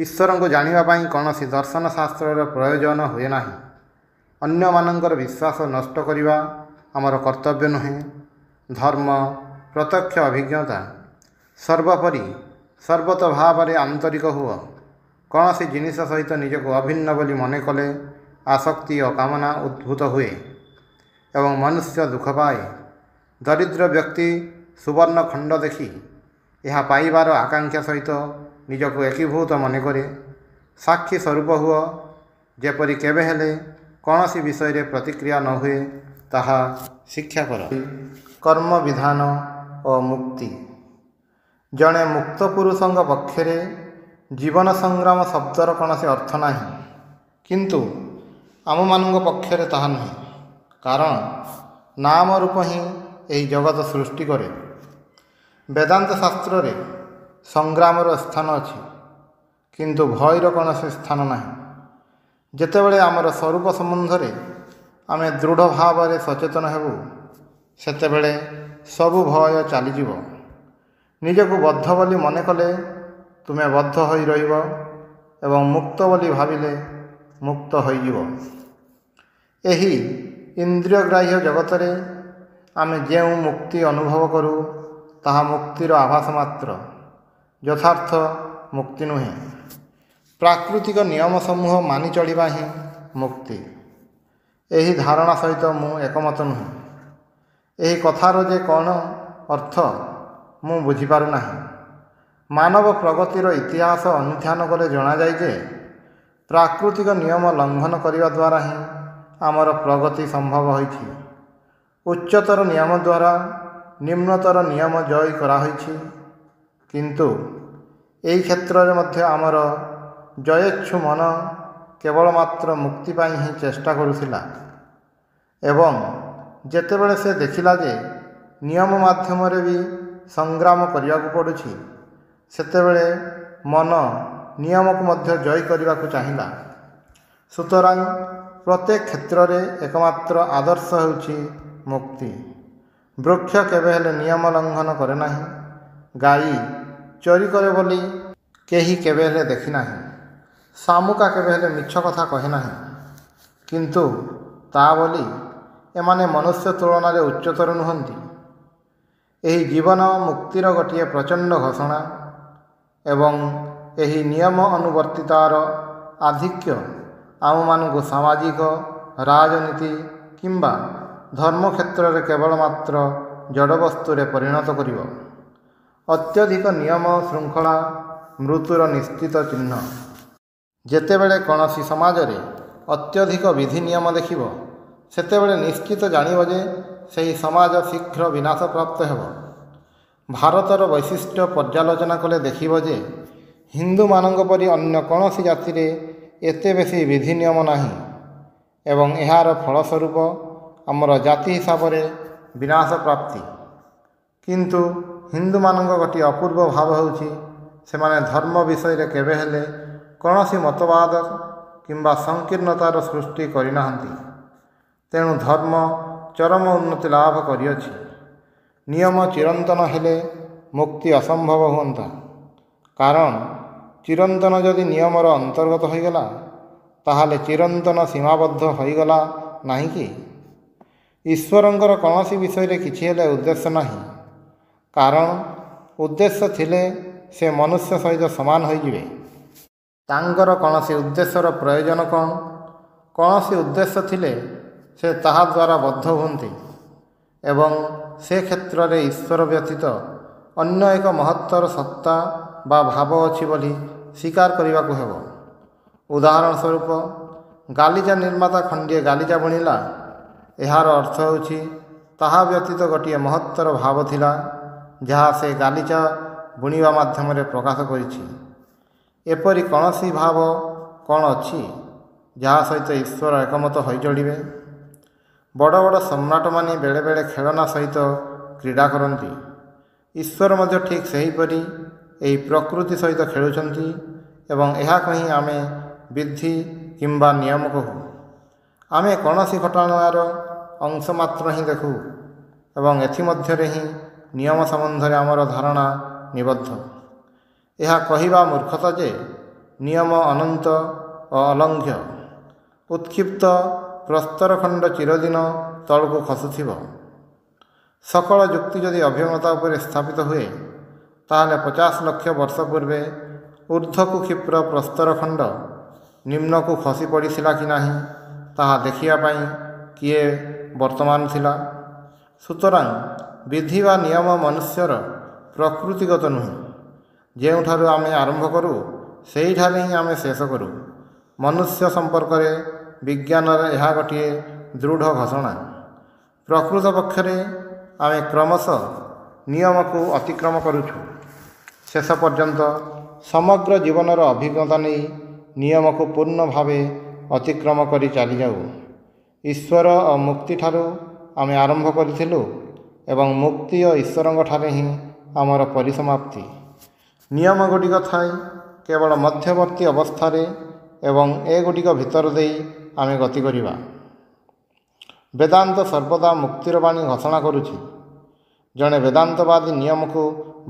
ଈଶ୍ୱରଙ୍କୁ ଜାଣିବା ପାଇଁ କୌଣସି ଦର୍ଶନ ଶାସ୍ତ୍ରର ପ୍ରୟୋଜନ ହୁଏ ନାହିଁ ଅନ୍ୟମାନଙ୍କର ବିଶ୍ୱାସ ନଷ୍ଟ କରିବା ଆମର କର୍ତ୍ତବ୍ୟ ନୁହେଁ ଧର୍ମ ପ୍ରତ୍ୟକ୍ଷ ଅଭିଜ୍ଞତା ସର୍ବୋପରି ସର୍ବତ ଭାବରେ ଆନ୍ତରିକ ହୁଅ କୌଣସି ଜିନିଷ ସହିତ ନିଜକୁ ଅଭିନ୍ନ ବୋଲି ମନେ କଲେ ଆସକ୍ତି ଓ କାମନା ଉଦ୍ଭୁତ ହୁଏ ଏବଂ ମନୁଷ୍ୟ ଦୁଃଖ ପାଏ ଦରିଦ୍ର ବ୍ୟକ୍ତି ସୁବର୍ଣ୍ଣ ଖଣ୍ଡ ଦେଖି ଏହା ପାଇବାର ଆକାଂକ୍ଷା ସହିତ ନିଜକୁ ଏକୀଭୂତ ମନେ କରେ ସାକ୍ଷୀ ସ୍ୱରୂପ ହୁଅ ଯେପରି କେବେ ହେଲେ କୌଣସି ବିଷୟରେ ପ୍ରତିକ୍ରିୟା ନ ହୁଏ ତାହା ଶିକ୍ଷା କର କର୍ମବିଧାନ ଓ ମୁକ୍ତି ଜଣେ ମୁକ୍ତ ପୁରୁଷଙ୍କ ପକ୍ଷରେ ଜୀବନ ସଂଗ୍ରାମ ଶବ୍ଦର କୌଣସି ଅର୍ଥ ନାହିଁ କିନ୍ତୁ ଆମମାନଙ୍କ ପକ୍ଷରେ ତାହା ନୁହେଁ କାରଣ ନାମ ରୂପ ହିଁ ଏହି ଜଗତ ସୃଷ୍ଟି କରେ ବେଦାନ୍ତ ଶାସ୍ତ୍ରରେ ସଂଗ୍ରାମର ସ୍ଥାନ ଅଛି କିନ୍ତୁ ଭୟର କୌଣସି ସ୍ଥାନ ନାହିଁ ଯେତେବେଳେ ଆମର ସ୍ୱରୂପ ସମ୍ବନ୍ଧରେ ଆମେ ଦୃଢ଼ ଭାବରେ ସଚେତନ ହେବୁ ସେତେବେଳେ ସବୁ ଭୟ ଚାଲିଯିବ ନିଜକୁ ବଦ୍ଧ ବୋଲି ମନେ କଲେ ତୁମେ ବଦ୍ଧ ହୋଇ ରହିବ ଏବଂ ମୁକ୍ତ ବୋଲି ଭାବିଲେ ମୁକ୍ତ ହୋଇଯିବ ଏହି ଇନ୍ଦ୍ରିୟଗ୍ରାହ୍ୟ ଜଗତରେ ଆମେ ଯେଉଁ ମୁକ୍ତି ଅନୁଭବ କରୁ ତାହା ମୁକ୍ତିର ଆଭାସ ମାତ୍ର ଯଥାର୍ଥ ମୁକ୍ତି ନୁହେଁ ପ୍ରାକୃତିକ ନିୟମ ସମୂହ ମାନି ଚଳିବା ହିଁ ମୁକ୍ତି ଏହି ଧାରଣା ସହିତ ମୁଁ ଏକମତ ନୁହେଁ ଏହି କଥାର ଯେ କ'ଣ ଅର୍ଥ ମୁଁ ବୁଝିପାରୁନାହିଁ ମାନବ ପ୍ରଗତିର ଇତିହାସ ଅନୁଧ୍ୟାନ କଲେ ଜଣାଯାଏ ଯେ ପ୍ରାକୃତିକ ନିୟମ ଲଙ୍ଘନ କରିବା ଦ୍ୱାରା ହିଁ ଆମର ପ୍ରଗତି ସମ୍ଭବ ହୋଇଛି ଉଚ୍ଚତର ନିୟମ ଦ୍ୱାରା ନିମ୍ନତର ନିୟମ ଜୟ କରାହୋଇଛି କିନ୍ତୁ ଏହି କ୍ଷେତ୍ରରେ ମଧ୍ୟ ଆମର ଜୟେଚ୍ଛୁ ମନ କେବଳ ମାତ୍ର ମୁକ୍ତି ପାଇଁ ହିଁ ଚେଷ୍ଟା କରୁଥିଲା ଏବଂ ଯେତେବେଳେ ସେ ଦେଖିଲା ଯେ ନିୟମ ମାଧ୍ୟମରେ ବି ସଂଗ୍ରାମ କରିବାକୁ ପଡ଼ୁଛି ସେତେବେଳେ ମନ ନିୟମକୁ ମଧ୍ୟ ଜୟ କରିବାକୁ ଚାହିଁଲା ସୁତରାଂ ପ୍ରତ୍ୟେକ କ୍ଷେତ୍ରରେ ଏକମାତ୍ର ଆଦର୍ଶ ହେଉଛି ମୁକ୍ତି ବୃକ୍ଷ କେବେ ହେଲେ ନିୟମ ଲଙ୍ଘନ କରେ ନାହିଁ ଗାଈ ଚୋରି କରେ ବୋଲି କେହି କେବେ ହେଲେ ଦେଖିନାହିଁ ଶାମୁକା କେବେ ହେଲେ ମିଛ କଥା କହେ ନାହିଁ କିନ୍ତୁ ତା ବୋଲି ଏମାନେ ମନୁଷ୍ୟ ତୁଳନାରେ ଉଚ୍ଚତର ନୁହନ୍ତି ଏହି ଜୀବନ ମୁକ୍ତିର ଗୋଟିଏ ପ୍ରଚଣ୍ଡ ଘୋଷଣା ଏବଂ ଏହି ନିୟମ ଅନୁବର୍ତ୍ତିତାର ଆଧିକ୍ୟ ଆମମାନଙ୍କୁ ସାମାଜିକ ରାଜନୀତି କିମ୍ବା ଧର୍ମକ୍ଷେତ୍ରରେ କେବଳମାତ୍ର ଜଡ଼ବସ୍ତୁରେ ପରିଣତ କରିବ ଅତ୍ୟଧିକ ନିୟମ ଶୃଙ୍ଖଳା ମୃତ୍ୟୁର ନିଶ୍ଚିତ ଚିହ୍ନ ଯେତେବେଳେ କୌଣସି ସମାଜରେ ଅତ୍ୟଧିକ ବିଧି ନିୟମ ଦେଖିବ ସେତେବେଳେ ନିଶ୍ଚିତ ଜାଣିବ ଯେ ସେହି ସମାଜ ଶୀଘ୍ର ବିନାଶପ୍ରାପ୍ତ ହେବ ଭାରତର ବୈଶିଷ୍ଟ୍ୟ ପର୍ଯ୍ୟାଲୋଚନା କଲେ ଦେଖିବ ଯେ ହିନ୍ଦୁମାନଙ୍କ ପରି ଅନ୍ୟ କୌଣସି ଜାତିରେ ଏତେ ବେଶୀ ବିଧି ନିୟମ ନାହିଁ ଏବଂ ଏହାର ଫଳସ୍ୱରୂପ ଆମର ଜାତି ହିସାବରେ ବିନାଶ ପ୍ରାପ୍ତି କିନ୍ତୁ ହିନ୍ଦୁମାନଙ୍କ ଗୋଟିଏ ଅପୂର୍ବ ଭାବ ହେଉଛି ସେମାନେ ଧର୍ମ ବିଷୟରେ କେବେ ହେଲେ କୌଣସି ମତବାଦ କିମ୍ବା ସଂକୀର୍ଣ୍ଣତାର ସୃଷ୍ଟି କରିନାହାନ୍ତି ତେଣୁ ଧର୍ମ ଚରମ ଉନ୍ନତି ଲାଭ କରିଅଛି ନିୟମ ଚିରନ୍ତନ ହେଲେ ମୁକ୍ତି ଅସମ୍ଭବ ହୁଅନ୍ତା କାରଣ ଚିରନ୍ତନ ଯଦି ନିୟମର ଅନ୍ତର୍ଗତ ହୋଇଗଲା ତାହେଲେ ଚିରନ୍ତନ ସୀମାବଦ୍ଧ ହୋଇଗଲା ନାହିଁକି ଈଶ୍ୱରଙ୍କର କୌଣସି ବିଷୟରେ କିଛି ହେଲେ ଉଦ୍ଦେଶ୍ୟ ନାହିଁ କାରଣ ଉଦ୍ଦେଶ୍ୟ ଥିଲେ ସେ ମନୁଷ୍ୟ ସହିତ ସମାନ ହୋଇଯିବେ ତାଙ୍କର କୌଣସି ଉଦ୍ଦେଶ୍ୟର ପ୍ରୟୋଜନ କ'ଣ କୌଣସି ଉଦ୍ଦେଶ୍ୟ ଥିଲେ ସେ ତାହା ଦ୍ୱାରା ବଦ୍ଧ ହୁଅନ୍ତି ଏବଂ ସେ କ୍ଷେତ୍ରରେ ଈଶ୍ୱର ବ୍ୟତୀତ ଅନ୍ୟ ଏକ ମହତ୍ତର ସତ୍ତା ବା ଭାବ ଅଛି ବୋଲି ସ୍ୱୀକାର କରିବାକୁ ହେବ ଉଦାହରଣ ସ୍ୱରୂପ ଗାଲିଚା ନିର୍ମାତା ଖଣ୍ଡିଏ ଗାଲିଚା ବୁଣିଲା ଏହାର ଅର୍ଥ ହେଉଛି ତାହା ବ୍ୟତୀତ ଗୋଟିଏ ମହତ୍ତର ଭାବ ଥିଲା ଯାହା ସେ ଗାଲିଚା ବୁଣିବା ମାଧ୍ୟମରେ ପ୍ରକାଶ କରିଛି ଏପରି କୌଣସି ଭାବ କ'ଣ ଅଛି ଯାହା ସହିତ ଈଶ୍ୱର ଏକମତ ହୋଇଚଳିବେ ବଡ଼ ବଡ଼ ସମ୍ରାଟମାନେ ବେଳେବେଳେ ଖେଳନା ସହିତ କ୍ରୀଡ଼ା କରନ୍ତି ଈଶ୍ୱର ମଧ୍ୟ ଠିକ୍ ସେହିପରି ଏହି ପ୍ରକୃତି ସହିତ ଖେଳୁଛନ୍ତି ଏବଂ ଏହାକୁ ହିଁ ଆମେ ବିଧି କିମ୍ବା ନିୟମ କହୁ ଆମେ କୌଣସି ଘଟଣାର ଅଂଶ ମାତ୍ର ହିଁ ଦେଖୁ ଏବଂ ଏଥିମଧ୍ୟରେ ହିଁ ନିୟମ ସମ୍ବନ୍ଧରେ ଆମର ଧାରଣା ନିବଦ୍ଧ ଏହା କହିବା ମୂର୍ଖତା ଯେ ନିୟମ ଅନନ୍ତ ଓ ଅଲଙ୍ଘ୍ୟ ଉତ୍କ୍ଷିପ୍ତ ପ୍ରସ୍ତର ଖଣ୍ଡ ଚିରଦିନ ତଳକୁ ଖସୁଥିବ ସକଳ ଯୁକ୍ତି ଯଦି ଅଭିଜ୍ଞତା ଉପରେ ସ୍ଥାପିତ ହୁଏ ତାହେଲେ ପଚାଶ ଲକ୍ଷ ବର୍ଷ ପୂର୍ବେ ଉର୍ଦ୍ଧକୁ କ୍ଷିପ୍ର ଖଣ୍ଡ ନିମ୍ନକୁ ଖସି ପଡ଼ିଥିଲା କି ନାହିଁ ତାହା ଦେଖିବା ପାଇଁ କିଏ ବର୍ତ୍ତମାନ ଥିଲା ସୁତରାଂ ବିଧି ବା ନିୟମ ମନୁଷ୍ୟର ପ୍ରକୃତିଗତ ନୁହେଁ ଯେଉଁଠାରୁ ଆମେ ଆରମ୍ଭ କରୁ ସେଇଠାରେ ହିଁ ଆମେ ଶେଷ କରୁ ମନୁଷ୍ୟ ସମ୍ପର୍କରେ ବିଜ୍ଞାନର ଏହା ଗୋଟିଏ ଦୃଢ଼ ଘୋଷଣା ପ୍ରକୃତ ପକ୍ଷରେ ଆମେ କ୍ରମଶଃ ନିୟମକୁ ଅତିକ୍ରମ କରୁଛୁ ଶେଷ ପର୍ଯ୍ୟନ୍ତ ସମଗ୍ର ଜୀବନର ଅଭିଜ୍ଞତା ନେଇ ନିୟମକୁ ପୂର୍ଣ୍ଣ ଭାବେ ଅତିକ୍ରମ କରି ଚାଲିଯାଉ ଈଶ୍ୱର ଓ ମୁକ୍ତିଠାରୁ ଆମେ ଆରମ୍ଭ କରିଥିଲୁ ଏବଂ ମୁକ୍ତି ଓ ଈଶ୍ୱରଙ୍କଠାରେ ହିଁ ଆମର ପରିସମାପ୍ତି ନିୟମଗୁଡ଼ିକ ଥାଏ କେବଳ ମଧ୍ୟବର୍ତ୍ତୀ ଅବସ୍ଥାରେ ଏବଂ ଏଗୁଡ଼ିକ ଭିତର ଦେଇ ଆମେ ଗତି କରିବା ବେଦାନ୍ତ ସର୍ବଦା ମୁକ୍ତିର ବାଣୀ ଘୋଷଣା କରୁଛି ଜଣେ ବେଦାନ୍ତବାଦୀ ନିୟମକୁ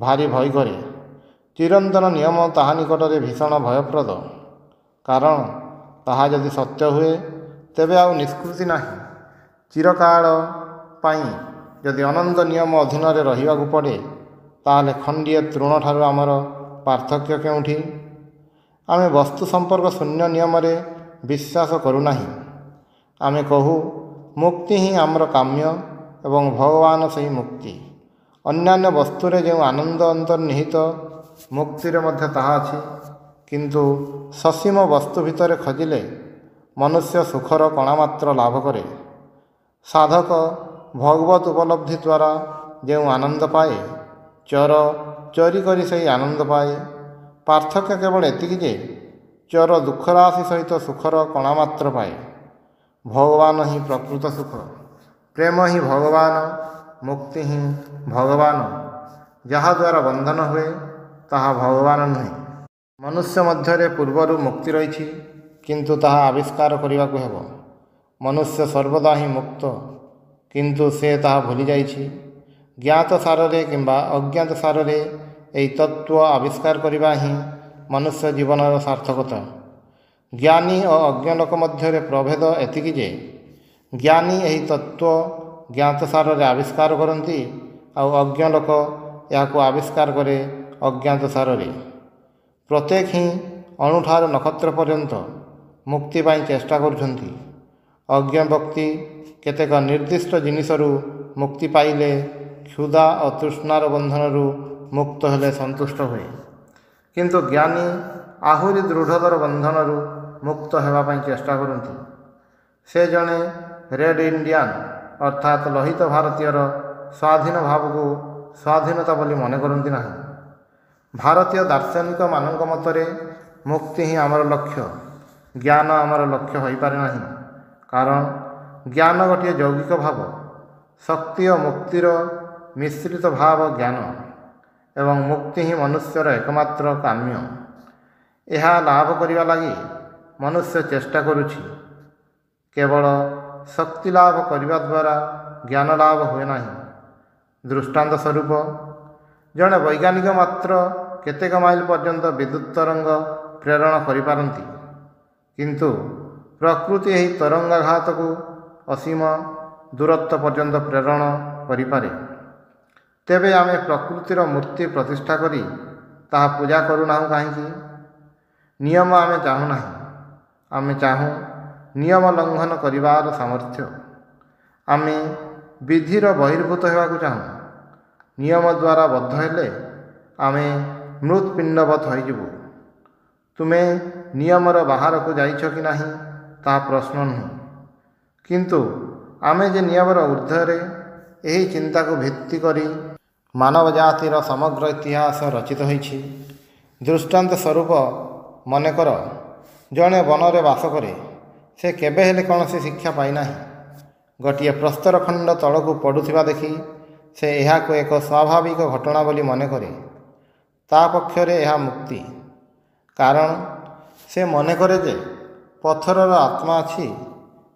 ଭାରି ଭୟ କରେ ଚିରନ୍ତନ ନିୟମ ତାହା ନିକଟରେ ଭୀଷଣ ଭୟପ୍ରଦ କାରଣ ତାହା ଯଦି ସତ୍ୟ ହୁଏ ତେବେ ଆଉ ନିଷ୍କୃତି ନାହିଁ ଚିରକାଳ ପାଇଁ ଯଦି ଅନନ୍ତ ନିୟମ ଅଧୀନରେ ରହିବାକୁ ପଡ଼େ ତାହେଲେ ଖଣ୍ଡିଏ ତୃଣଠାରୁ ଆମର ପାର୍ଥକ୍ୟ କେଉଁଠି ଆମେ ବସ୍ତୁ ସମ୍ପର୍କ ଶୂନ୍ୟ ନିୟମରେ ବିଶ୍ୱାସ କରୁନାହିଁ ଆମେ କହୁ ମୁକ୍ତି ହିଁ ଆମର କାମ୍ୟ ଏବଂ ଭଗବାନ ସେହି ମୁକ୍ତି ଅନ୍ୟାନ୍ୟ ବସ୍ତୁରେ ଯେଉଁ ଆନନ୍ଦ ଅନ୍ତର୍ନିହିତ ମୁକ୍ତିରେ ମଧ୍ୟ ତାହା ଅଛି କିନ୍ତୁ ସସୀମ ବସ୍ତୁ ଭିତରେ ଖୋଜିଲେ ମନୁଷ୍ୟ ସୁଖର କଣାମାତ୍ର ଲାଭ କରେ ସାଧକ ଭଗବତ ଉପଲବ୍ଧି ଦ୍ୱାରା ଯେଉଁ ଆନନ୍ଦ ପାଏ ଚୋର ଚୋରି କରି ସେହି ଆନନ୍ଦ ପାଏ ପାର୍ଥକ୍ୟ କେବଳ ଏତିକି ଯେ ଚୋର ଦୁଃଖରାଶି ସହିତ ସୁଖର କଣାମାତ୍ର ପାଏ ଭଗବାନ ହିଁ ପ୍ରକୃତ ସୁଖ ପ୍ରେମ ହିଁ ଭଗବାନ ମୁକ୍ତି ହିଁ ଭଗବାନ ଯାହାଦ୍ୱାରା ବନ୍ଧନ ହୁଏ ତାହା ଭଗବାନ ନୁହେଁ ମନୁଷ୍ୟ ମଧ୍ୟରେ ପୂର୍ବରୁ ମୁକ୍ତି ରହିଛି କିନ୍ତୁ ତାହା ଆବିଷ୍କାର କରିବାକୁ ହେବ ମନୁଷ୍ୟ ସର୍ବଦା ହିଁ ମୁକ୍ତ କିନ୍ତୁ ସେ ତାହା ଭୁଲିଯାଇଛି ଜ୍ଞାତ ସାରରେ କିମ୍ବା ଅଜ୍ଞାତ ସାରରେ ଏହି ତତ୍ତ୍ୱ ଆବିଷ୍କାର କରିବା ହିଁ ମନୁଷ୍ୟ ଜୀବନର ସାର୍ଥକତା ଜ୍ଞାନୀ ଓ ଅଜ୍ଞ ମଧ୍ୟରେ ପ୍ରଭେଦ ଏତିକି ଯେ ଜ୍ଞାନୀ ଏହି ତତ୍ତ୍ୱ ଜ୍ଞାତ ସାରରେ ଆବିଷ୍କାର କରନ୍ତି ଆଉ ଅଜ୍ଞ ଏହାକୁ ଆବିଷ୍କାର କରେ ଅଜ୍ଞାତ ସାରରେ ପ୍ରତ୍ୟେକ ହିଁ ଅଣୁଠାରୁ ନକ୍ଷତ୍ର ପର୍ଯ୍ୟନ୍ତ ମୁକ୍ତି ପାଇଁ ଚେଷ୍ଟା କରୁଛନ୍ତି ଅଜ୍ଞ ବ୍ୟକ୍ତି କେତେକ ନିର୍ଦ୍ଦିଷ୍ଟ ଜିନିଷରୁ ମୁକ୍ତି ପାଇଲେ କ୍ଷୁଧା ଓ ତୃଷ୍ଣାର ବନ୍ଧନରୁ ମୁକ୍ତ ହେଲେ ସନ୍ତୁଷ୍ଟ ହୁଏ କିନ୍ତୁ ଜ୍ଞାନୀ ଆହୁରି ଦୃଢ଼ତର ବନ୍ଧନରୁ ମୁକ୍ତ ହେବା ପାଇଁ ଚେଷ୍ଟା କରନ୍ତି ସେ ଜଣେ ରେଡ୍ ଇଣ୍ଡିଆନ୍ ଅର୍ଥାତ୍ ଲୋହିତ ଭାରତୀୟର ସ୍ୱାଧୀନ ଭାବକୁ ସ୍ୱାଧୀନତା ବୋଲି ମନେ କରନ୍ତି ନାହିଁ ଭାରତୀୟ ଦାର୍ଶନିକମାନଙ୍କ ମତରେ ମୁକ୍ତି ହିଁ ଆମର ଲକ୍ଷ୍ୟ ଜ୍ଞାନ ଆମର ଲକ୍ଷ୍ୟ ହୋଇପାରେ ନାହିଁ କାରଣ ଜ୍ଞାନ ଗୋଟିଏ ଯୌଗିକ ଭାବ ଶକ୍ତି ଓ ମୁକ୍ତିର ମିଶ୍ରିତ ଭାବ ଜ୍ଞାନ ଏବଂ ମୁକ୍ତି ହିଁ ମନୁଷ୍ୟର ଏକମାତ୍ର କାମ୍ୟ ଏହା ଲାଭ କରିବା ଲାଗି ମନୁଷ୍ୟ ଚେଷ୍ଟା କରୁଛି କେବଳ ଶକ୍ତି ଲାଭ କରିବା ଦ୍ୱାରା ଜ୍ଞାନ ଲାଭ ହୁଏ ନାହିଁ ଦୃଷ୍ଟାନ୍ତ ସ୍ୱରୂପ ଜଣେ ବୈଜ୍ଞାନିକ ମାତ୍ର କେତେକ ମାଇଲ ପର୍ଯ୍ୟନ୍ତ ବିଦ୍ୟୁତ ତରଙ୍ଗ ପ୍ରେରଣ କରିପାରନ୍ତି କିନ୍ତୁ ପ୍ରକୃତି ଏହି ତରଙ୍ଗାଘାତକୁ ଅସୀମ ଦୂରତ୍ୱ ପର୍ଯ୍ୟନ୍ତ ପ୍ରେରଣ କରିପାରେ ତେବେ ଆମେ ପ୍ରକୃତିର ମୂର୍ତ୍ତି ପ୍ରତିଷ୍ଠା କରି ତାହା ପୂଜା କରୁନାହୁଁ କାହିଁକି ନିୟମ ଆମେ ଚାହୁଁନାହିଁ ଆମେ ଚାହୁଁ ନିୟମ ଲଙ୍ଘନ କରିବାର ସାମର୍ଥ୍ୟ ଆମେ ବିଧିର ବହିର୍ଭୂତ ହେବାକୁ ଚାହୁଁ ନିୟମ ଦ୍ୱାରା ବଦ୍ଧ ହେଲେ ଆମେ ମୃତ୍ପିଣ୍ଡବତ ହୋଇଯିବୁ ତୁମେ ନିୟମର ବାହାରକୁ ଯାଇଛ କି ନାହିଁ ତାହା ପ୍ରଶ୍ନ ନୁହେଁ କିନ୍ତୁ ଆମେ ଯେ ନିୟମର ଉର୍ଦ୍ଧ୍ୱରେ ଏହି ଚିନ୍ତାକୁ ଭିତ୍ତି କରି ମାନବ ଜାତିର ସମଗ୍ର ଇତିହାସ ରଚିତ ହୋଇଛି ଦୃଷ୍ଟାନ୍ତ ସ୍ୱରୂପ ମନେକର ଜଣେ ବନରେ ବାସ କରେ ସେ କେବେ ହେଲେ କୌଣସି ଶିକ୍ଷା ପାଇନାହିଁ ଗୋଟିଏ ପ୍ରସ୍ତର ଖଣ୍ଡ ତଳକୁ ପଡ଼ୁଥିବା ଦେଖି ସେ ଏହାକୁ ଏକ ସ୍ୱାଭାବିକ ଘଟଣା ବୋଲି ମନେକରେ ତା ପକ୍ଷରେ ଏହା ମୁକ୍ତି କାରଣ ସେ ମନେ କରେ ଯେ ପଥରର ଆତ୍ମା ଅଛି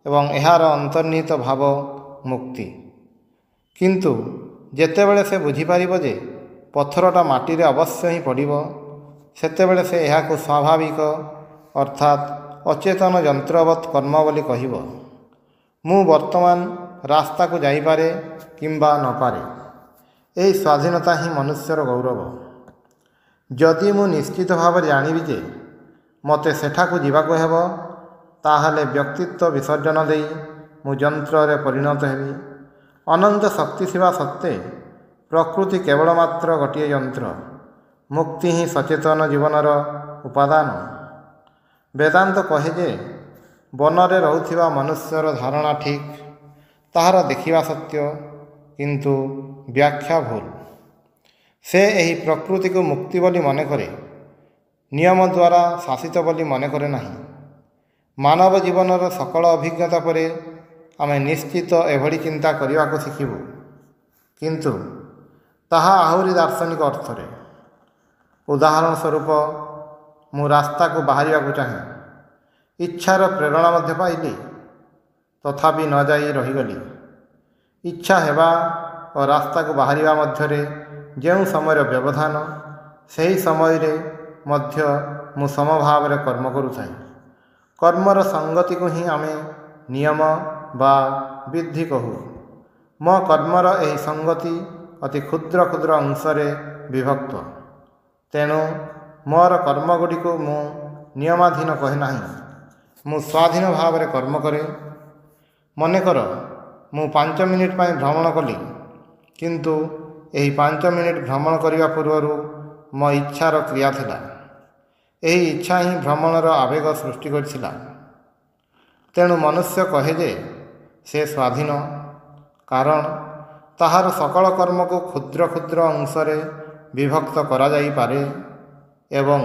ଏବଂ ଏହାର ଅନ୍ତର୍ନିହିତ ଭାବ ମୁକ୍ତି କିନ୍ତୁ ଯେତେବେଳେ ସେ ବୁଝିପାରିବ ଯେ ପଥରଟା ମାଟିରେ ଅବଶ୍ୟ ହିଁ ପଡ଼ିବ ସେତେବେଳେ ସେ ଏହାକୁ ସ୍ୱାଭାବିକ ଅର୍ଥାତ୍ ଅଚେତନ ଯନ୍ତ୍ରବତ୍ କର୍ମ ବୋଲି କହିବ ମୁଁ ବର୍ତ୍ତମାନ ରାସ୍ତାକୁ ଯାଇପାରେ କିମ୍ବା ନପାରେ ଏହି ସ୍ୱାଧୀନତା ହିଁ ମନୁଷ୍ୟର ଗୌରବ ଯଦି ମୁଁ ନିଶ୍ଚିତ ଭାବରେ ଜାଣିବି ଯେ ମୋତେ ସେଠାକୁ ଯିବାକୁ ହେବ ତାହେଲେ ବ୍ୟକ୍ତିତ୍ୱ ବିସର୍ଜନ ଦେଇ ମୁଁ ଯନ୍ତ୍ରରେ ପରିଣତ ହେବି ଅନନ୍ତ ଶକ୍ତି ଥିବା ସତ୍ତ୍ୱେ ପ୍ରକୃତି କେବଳ ମାତ୍ର ଗୋଟିଏ ଯନ୍ତ୍ର ମୁକ୍ତି ହିଁ ସଚେତନ ଜୀବନର ଉପାଦାନ ବେଦାନ୍ତ କହେ ଯେ ବନରେ ରହୁଥିବା ମନୁଷ୍ୟର ଧାରଣା ଠିକ୍ ତାହାର ଦେଖିବା ସତ୍ୟ କିନ୍ତୁ ବ୍ୟାଖ୍ୟା ଭୁଲ୍ ସେ ଏହି ପ୍ରକୃତିକୁ ମୁକ୍ତି ବୋଲି ମନେ କରେ ନିୟମ ଦ୍ୱାରା ଶାସିତ ବୋଲି ମନେ କରେ ନାହିଁ ମାନବ ଜୀବନର ସକଳ ଅଭିଜ୍ଞତା ପରେ ଆମେ ନିଶ୍ଚିତ ଏଭଳି ଚିନ୍ତା କରିବାକୁ ଶିଖିବୁ କିନ୍ତୁ ତାହା ଆହୁରି ଦାର୍ଶନିକ ଅର୍ଥରେ ଉଦାହରଣ ସ୍ୱରୂପ ମୁଁ ରାସ୍ତାକୁ ବାହାରିବାକୁ ଚାହେଁ ଇଚ୍ଛାର ପ୍ରେରଣା ମଧ୍ୟ ପାଇଲି ତଥାପି ନ ଯାଇ ରହିଗଲି ଇଚ୍ଛା ହେବା ଓ ରାସ୍ତାକୁ ବାହାରିବା ମଧ୍ୟରେ ଯେଉଁ ସମୟର ବ୍ୟବଧାନ ସେହି ସମୟରେ ମଧ୍ୟ ମୁଁ ସମଭାବରେ କର୍ମ କରୁଥାଏ କର୍ମର ସଙ୍ଗତିକୁ ହିଁ ଆମେ ନିୟମ ବା ବିଧି କହୁ ମୋ କର୍ମର ଏହି ସଙ୍ଗତି ଅତି କ୍ଷୁଦ୍ର କ୍ଷୁଦ୍ର ଅଂଶରେ ବିଭକ୍ତ ତେଣୁ ମୋର କର୍ମଗୁଡ଼ିକୁ ମୁଁ ନିୟମାଧୀନ କହେ ନାହିଁ ମୁଁ ସ୍ୱାଧୀନ ଭାବରେ କର୍ମ କରେ ମନେକର ମୁଁ ପାଞ୍ଚ ମିନିଟ୍ ପାଇଁ ଭ୍ରମଣ କଲି କିନ୍ତୁ ଏହି ପାଞ୍ଚ ମିନିଟ୍ ଭ୍ରମଣ କରିବା ପୂର୍ବରୁ ମୋ ଇଚ୍ଛାର କ୍ରିୟା ଥିଲା ଏହି ଇଚ୍ଛା ହିଁ ଭ୍ରମଣର ଆବେଗ ସୃଷ୍ଟି କରିଥିଲା ତେଣୁ ମନୁଷ୍ୟ କହେ ଯେ ସେ ସ୍ୱାଧୀନ କାରଣ ତାହାର ସକଳ କର୍ମକୁ କ୍ଷୁଦ୍ର କ୍ଷୁଦ୍ର ଅଂଶରେ ବିଭକ୍ତ କରାଯାଇପାରେ ଏବଂ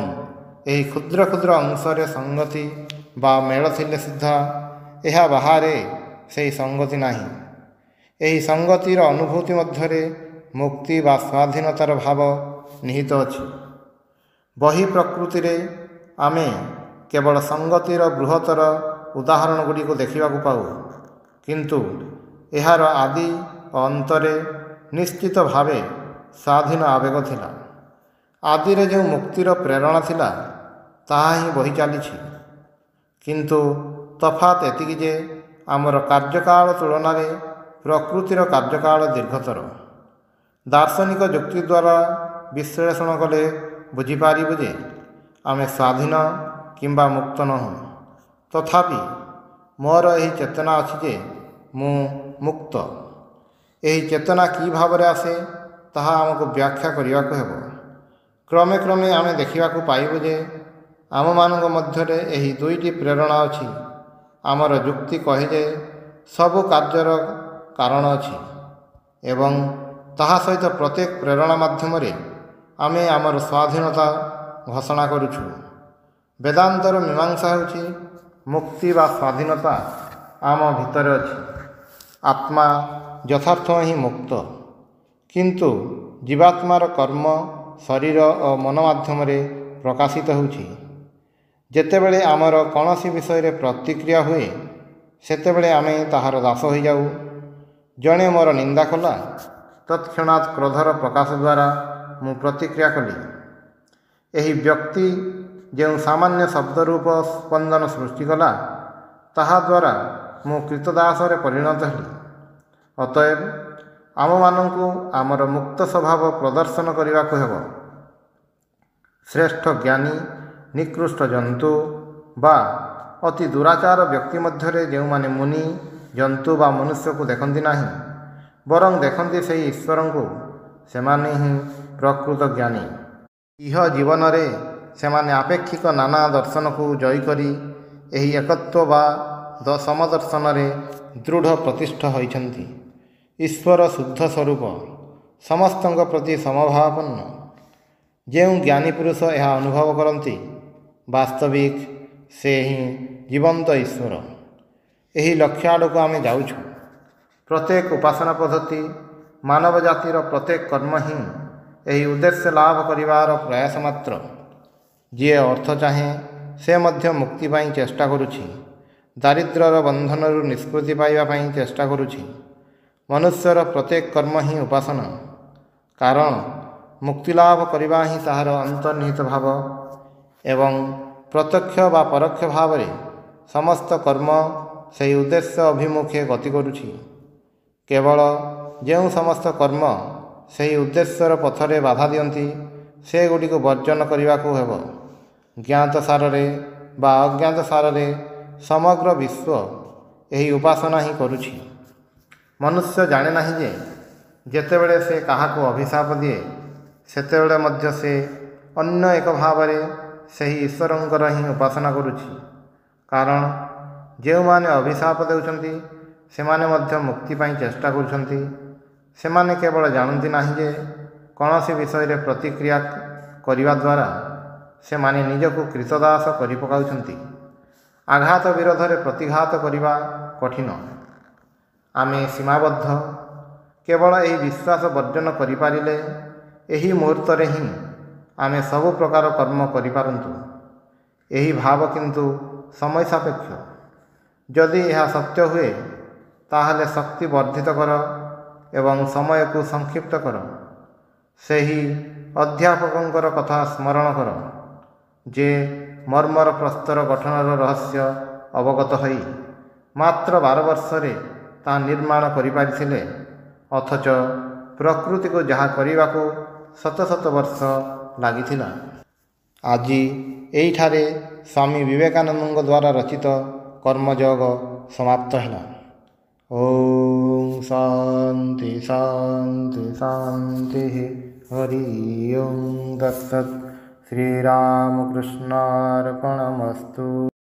ଏହି କ୍ଷୁଦ୍ର କ୍ଷୁଦ୍ର ଅଂଶରେ ସଙ୍ଗତି ବା ମେଳ ଥିଲେ ସୁଦ୍ଧା ଏହା ବାହାରେ ସେହି ସଙ୍ଗତି ନାହିଁ ଏହି ସଙ୍ଗତିର ଅନୁଭୂତି ମଧ୍ୟରେ ମୁକ୍ତି ବା ସ୍ୱାଧୀନତାର ଭାବ ନିହିତ ଅଛି ବହି ପ୍ରକୃତିରେ ଆମେ କେବଳ ସଙ୍ଗତିର ବୃହତ୍ତର ଉଦାହରଣ ଗୁଡ଼ିକୁ ଦେଖିବାକୁ ପାଉ କିନ୍ତୁ ଏହାର ଆଦି ଓ ଅନ୍ତରେ ନିଶ୍ଚିତ ଭାବେ ସ୍ୱାଧୀନ ଆବେଗ ଥିଲା ଆଦିରେ ଯେଉଁ ମୁକ୍ତିର ପ୍ରେରଣା ଥିଲା ତାହା ହିଁ ବହି ଚାଲିଛି କିନ୍ତୁ ତଫାତ୍ ଏତିକି ଯେ ଆମର କାର୍ଯ୍ୟକାଳ ତୁଳନାରେ ପ୍ରକୃତିର କାର୍ଯ୍ୟକାଳ ଦୀର୍ଘତର ଦାର୍ଶନିକ ଯୁକ୍ତି ଦ୍ୱାରା ବିଶ୍ଳେଷଣ କଲେ ବୁଝିପାରିବୁ ଯେ ଆମେ ସ୍ୱାଧୀନ କିମ୍ବା ମୁକ୍ତ ନୋହୁଁ ତଥାପି ମୋର ଏହି ଚେତନା ଅଛି ଯେ ମୁଁ ମୁକ୍ତ ଏହି ଚେତନା କି ଭାବରେ ଆସେ ତାହା ଆମକୁ ବ୍ୟାଖ୍ୟା କରିବାକୁ ହେବ କ୍ରମେ କ୍ରମେ ଆମେ ଦେଖିବାକୁ ପାଇବୁ ଯେ ଆମମାନଙ୍କ ମଧ୍ୟରେ ଏହି ଦୁଇଟି ପ୍ରେରଣା ଅଛି ଆମର ଯୁକ୍ତି କହେ ଯେ ସବୁ କାର୍ଯ୍ୟର କାରଣ ଅଛି ଏବଂ ତାହା ସହିତ ପ୍ରତ୍ୟେକ ପ୍ରେରଣା ମାଧ୍ୟମରେ ଆମେ ଆମର ସ୍ୱାଧୀନତା ଘୋଷଣା କରୁଛୁ ବେଦାନ୍ତର ମୀମାଂସା ହେଉଛି ମୁକ୍ତି ବା ସ୍ୱାଧୀନତା ଆମ ଭିତରେ ଅଛି ଆତ୍ମା ଯଥାର୍ଥ ହିଁ ମୁକ୍ତ କିନ୍ତୁ ଜୀବାତ୍ମାର କର୍ମ ଶରୀର ଓ ମନ ମାଧ୍ୟମରେ ପ୍ରକାଶିତ ହେଉଛି ଯେତେବେଳେ ଆମର କୌଣସି ବିଷୟରେ ପ୍ରତିକ୍ରିୟା ହୁଏ ସେତେବେଳେ ଆମେ ତାହାର ଦାସ ହୋଇଯାଉ ଜଣେ ମୋର ନିନ୍ଦା କଲା ତତ୍କ୍ଷଣାତ୍ କ୍ରୋଧର ପ୍ରକାଶ ଦ୍ୱାରା ମୁଁ ପ୍ରତିକ୍ରିୟା କଲି ଏହି ବ୍ୟକ୍ତି ଯେଉଁ ସାମାନ୍ୟ ଶବ୍ଦ ରୂପ ସ୍ପନ୍ଦନ ସୃଷ୍ଟି କଲା ତାହା ତାହାଦ୍ୱାରା ମୁଁ କ୍ରୀତଦାସରେ ପରିଣତ ହେଲି ଅତଏବ ଆମମାନଙ୍କୁ ଆମର ମୁକ୍ତ ସ୍ୱଭାବ ପ୍ରଦର୍ଶନ କରିବାକୁ ହେବ ଶ୍ରେଷ୍ଠ ଜ୍ଞାନୀ ନିକୃଷ୍ଟ ଜନ୍ତୁ ବା ଅତି ଦୂରାଚାର ବ୍ୟକ୍ତି ମଧ୍ୟରେ ଯେଉଁମାନେ ମୁନି ଜନ୍ତୁ ବା ମନୁଷ୍ୟକୁ ଦେଖନ୍ତି ନାହିଁ ବରଂ ଦେଖନ୍ତି ସେହି ଈଶ୍ୱରଙ୍କୁ ସେମାନେ ହିଁ ପ୍ରକୃତ ଜ୍ଞାନୀ ଇହ ଜୀବନରେ ସେମାନେ ଆପେକ୍ଷିକ ନାନା ଦର୍ଶନକୁ ଜୟ କରି ଏହି ଏକତ୍ୱ ବା ଦଶମ ଦର୍ଶନରେ ଦୃଢ଼ ପ୍ରତିଷ୍ଠ ହୋଇଛନ୍ତି ଈଶ୍ୱର ଶୁଦ୍ଧ ସ୍ୱରୂପ ସମସ୍ତଙ୍କ ପ୍ରତି ସମଭାବାପନ୍ନ ଯେଉଁ ଜ୍ଞାନୀ ପୁରୁଷ ଏହା ଅନୁଭବ କରନ୍ତି ବାସ୍ତବିକ ସେ ହିଁ ଜୀବନ୍ତ ଈଶ୍ୱର ଏହି ଲକ୍ଷ୍ୟ ଆଡ଼କୁ ଆମେ ଯାଉଛୁ ପ୍ରତ୍ୟେକ ଉପାସନା ପଦ୍ଧତି ମାନବ ଜାତିର ପ୍ରତ୍ୟେକ କର୍ମ ହିଁ ଏହି ଉଦ୍ଦେଶ୍ୟ ଲାଭ କରିବାର ପ୍ରୟାସ ମାତ୍ର ଯିଏ ଅର୍ଥ ଚାହେଁ ସେ ମଧ୍ୟ ମୁକ୍ତି ପାଇଁ ଚେଷ୍ଟା କରୁଛି ଦାରିଦ୍ର୍ୟର ବନ୍ଧନରୁ ନିଷ୍କୃତି ପାଇବା ପାଇଁ ଚେଷ୍ଟା କରୁଛି ମନୁଷ୍ୟର ପ୍ରତ୍ୟେକ କର୍ମ ହିଁ ଉପାସନା କାରଣ ମୁକ୍ତିଲାଭ କରିବା ହିଁ ତାହାର ଅନ୍ତର୍ନିହିତ ଭାବ ଏବଂ ପ୍ରତ୍ୟକ୍ଷ ବା ପରୋକ୍ଷ ଭାବରେ ସମସ୍ତ କର୍ମ ସେହି ଉଦ୍ଦେଶ୍ୟ ଅଭିମୁଖେ ଗତି କରୁଛି କେବଳ ଯେଉଁ ସମସ୍ତ କର୍ମ ସେହି ଉଦ୍ଦେଶ୍ୟର ପଥରେ ବାଧା ଦିଅନ୍ତି ସେଗୁଡ଼ିକୁ ବର୍ଜନ କରିବାକୁ ହେବ ଜ୍ଞାତ ସାରରେ ବା ଅଜ୍ଞାତ ସାରରେ ସମଗ୍ର ବିଶ୍ୱ ଏହି ଉପାସନା ହିଁ କରୁଛି ମନୁଷ୍ୟ ଜାଣେ ନାହିଁ ଯେ ଯେତେବେଳେ ସେ କାହାକୁ ଅଭିଶାପ ଦିଏ ସେତେବେଳେ ମଧ୍ୟ ସେ ଅନ୍ୟ ଏକ ଭାବରେ ସେହି ଈଶ୍ୱରଙ୍କର ହିଁ ଉପାସନା କରୁଛି କାରଣ ଯେଉଁମାନେ ଅଭିଶାପ ଦେଉଛନ୍ତି ସେମାନେ ମଧ୍ୟ ମୁକ୍ତି ପାଇଁ ଚେଷ୍ଟା କରୁଛନ୍ତି ସେମାନେ କେବଳ ଜାଣନ୍ତି ନାହିଁ ଯେ କୌଣସି ବିଷୟରେ ପ୍ରତିକ୍ରିୟା କରିବା ଦ୍ୱାରା ସେମାନେ ନିଜକୁ କ୍ରୀତଦାସ କରିପକାଉଛନ୍ତି ଆଘାତ ବିରୋଧରେ ପ୍ରତିଘାତ କରିବା କଠିନ ଆମେ ସୀମାବଦ୍ଧ କେବଳ ଏହି ବିଶ୍ୱାସ ବର୍ଜନ କରିପାରିଲେ ଏହି ମୁହୂର୍ତ୍ତରେ ହିଁ ଆମେ ସବୁ ପ୍ରକାର କର୍ମ କରିପାରନ୍ତୁ ଏହି ଭାବ କିନ୍ତୁ ସମୟ ସାପେକ୍ଷ ଯଦି ଏହା ସତ୍ୟ ହୁଏ ତାହେଲେ ଶକ୍ତି ବର୍ଦ୍ଧିତ କର ଏବଂ ସମୟକୁ ସଂକ୍ଷିପ୍ତ କର ସେହି ଅଧ୍ୟାପକଙ୍କର କଥା ସ୍ମରଣ କର ଯେ ମର୍ମର ପ୍ରସ୍ତର ଗଠନର ରହସ୍ୟ ଅବଗତ ହୋଇ ମାତ୍ର ବାର ବର୍ଷରେ ତାହା ନିର୍ମାଣ କରିପାରିଥିଲେ ଅଥଚ ପ୍ରକୃତିକୁ ଯାହା କରିବାକୁ ଶତ ଶତ ବର୍ଷ ଲାଗିଥିଲା ଆଜି ଏଇଠାରେ ସ୍ୱାମୀ ବିବେକାନନ୍ଦଙ୍କ ଦ୍ୱାରା ରଚିତ କର୍ମଯୋଗ ସମାପ୍ତ ହେଲା ॐ शान्ति शान्ति शान्तिः हरि ओं दत्सत् श्रीरामकृष्णार्पणमस्तु